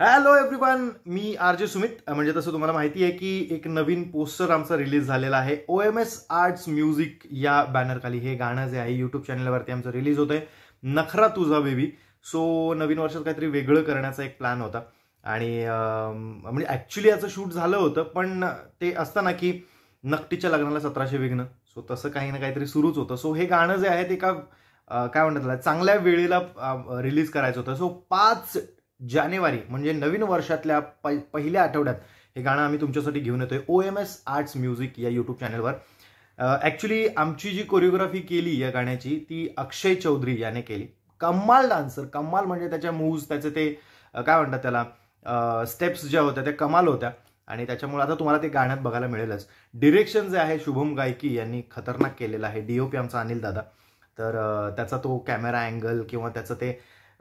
hello everyone मी R J Sumit म्हणजे तसं तुम्हाला माहिती आहे की एक नवीन पोस्टर आमचा रिलीज झालेला आहे O M S arts music या बॅनरखाली हे गाणं जे आहे युट्यूब चॅनलवरती आमचं रिलीज होतं आहे नखरा तुझा बेबी सो नवीन वर्षात काहीतरी वेगळं करण्याचा एक प्लॅन होता आणि म्हणजे ॲक्च्युली याचं शूट झालं होतं पण ते असताना की नकटीच्या लग्नाला सतराशे विघ्न सो तसं काही ना काहीतरी सुरूच होतं सो हे गाणं जे आहे ते का काय म्हणतात चांगल्या वेळेला रिलीज करायचं होतं सो पाच जानेवारी म्हणजे नवीन वर्षातल्या पहिल्या आठवड्यात हे गाणं आम्ही तुमच्यासाठी घेऊन येतोय O M S arts music या युट्यूब चॅनलवर ॲक्च्युली आमची जी कोरिओग्राफी केली या गाण्याची ती अक्षय चौधरी याने केली कम्माल डान्सर कम्माल म्हणजे त्याच्या मूव्ज त्याचे ते काय म्हणतात त्याला स्टेप्स ज्या होत्या त्या कमाल होत्या आणि त्याच्यामुळे आता तुम्हाला ते गाण्यात बघायला मिळेलच डिरेक्शन जे आहे शुभम गायकी यांनी खतरनाक केलेलं आहे डीओपी आमचा अनिल दादा तर त्याचा तो कॅमेरा अँगल किंवा त्याचं ते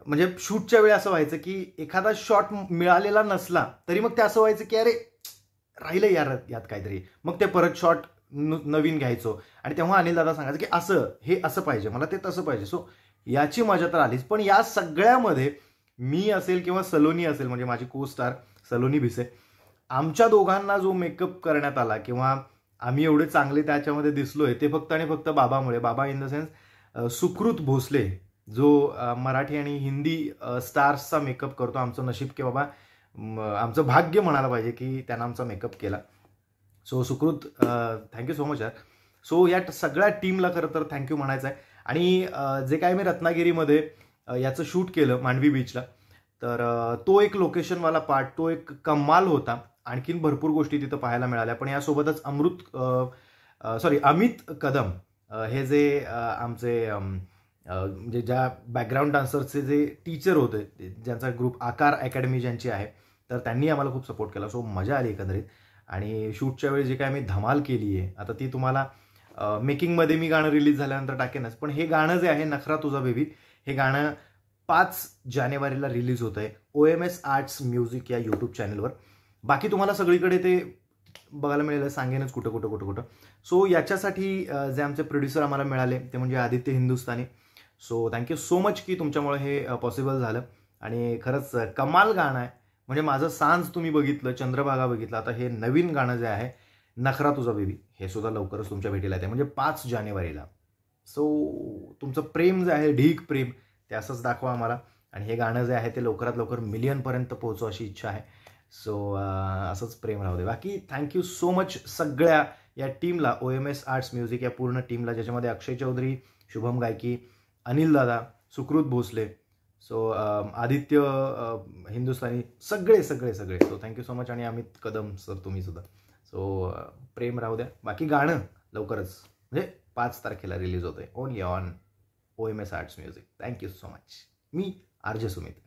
म्हणजे शूटच्या वेळी असं व्हायचं की एखादा शॉट मिळालेला नसला तरी मग ते असं व्हायचं की अरे राहिलं यार यात काहीतरी मग ते परत शॉट नवीन घ्यायचो आणि तेव्हा अनिल दादा सांगायचं की असं हे असं पाहिजे मला ते तसं पाहिजे सो याची मजा तर आलीच पण या सगळ्यामध्ये मी असेल किंवा सलोनी असेल म्हणजे माझी को स्टार सलोनी भिसे आमच्या दोघांना जो मेकअप करण्यात आला किंवा आम्ही एवढे चांगले त्याच्यामध्ये दिसलोय ते फक्त आणि फक्त बाबामुळे बाबा इन द सेन्स सुकृत भोसले जो मराठी आणि हिंदी स्टार्सचा मेकअप करतो आमचं नशीब की बाबा आमचं भाग्य म्हणायला पाहिजे की त्यानं आमचा मेकअप केला so Sukrut thank you so much यार सो या सगळ्या टीमला खरं तर थँक्यू म्हणायचं आहे आणि जे काय मी रत्नागिरीमध्ये याचं शूट केलं मांडवी बीचला तर तो एक लोकेशनवाला पार्ट तो एक कमाल होता आणखीन भरपूर गोष्टी तिथं पाहायला मिळाल्या पण यासोबतच अमृत सॉरी अमित कदम हे जे आमचे म्हणजे ज्या बॅकग्राऊंड डान्सरचे जे टीचर होते ज्यांचा ग्रुप आकार अकॅडमी ज्यांची आहे तर त्यांनी आम्हाला खूप सपोर्ट केला सो मजा आली एकंदरीत आणि शूटच्या वेळी जे काय आम्ही धमाल केली आहे आता ती तुम्हाला मेकिंगमध्ये मी गाणं रिलीज झाल्यानंतर टाकेनच पण हे गाणं जे आहे नखरा तुझा बेबी हे गाणं पाच जानेवारीला रिलीज होतं आहे O M S arts music या यूट्यूब चॅनलवर बाकी तुम्हाला सगळीकडे ते बघायला मिळेल सांगेनच कुठं कुठं कुठं कुठं सो याच्यासाठी जे आमचे प्रोड्युसर आम्हाला मिळाले ते म्हणजे Aditya Hindustani so thank you so much की तुमच्यामुळे हे पॉसिबल झालं आणि खरंच कमाल गाणं आहे म्हणजे माझं सांज तुम्ही बघितलं चंद्रभागा बघितलं आता हे नवीन गाणं जे आहे नखरा तुझा बेबी हे सुद्धा लवकरच तुमच्या भेटीला येते म्हणजे पाच जानेवारीला सो तुमचं प्रेम जे आहे ढीक प्रेम ते असंच दाखवा आम्हाला आणि हे गाणं जे आहे ते लवकरात लवकर मिलियनपर्यंत पोहोचू अशी इच्छा आहे सो असंच प्रेम राहू दे बाकी थँक्यू सो मच सगळ्या या टीमला O M S arts music या पूर्ण टीमला ज्याच्यामध्ये अक्षय चौधरी शुभम गायकी अनिल दादा सुकृत भोसले सो आदित्य हिंदुस्थानी सगळे सगळे सगळे सो थँक्यू सो मच आणि अमित कदम सर तुम्ही सुद्धा सो प्रेम राहू द्या बाकी गाणं लवकरच म्हणजे पाच तारखेला रिलीज होतं आहे only on O M S arts music thank you so much मी आर सुमित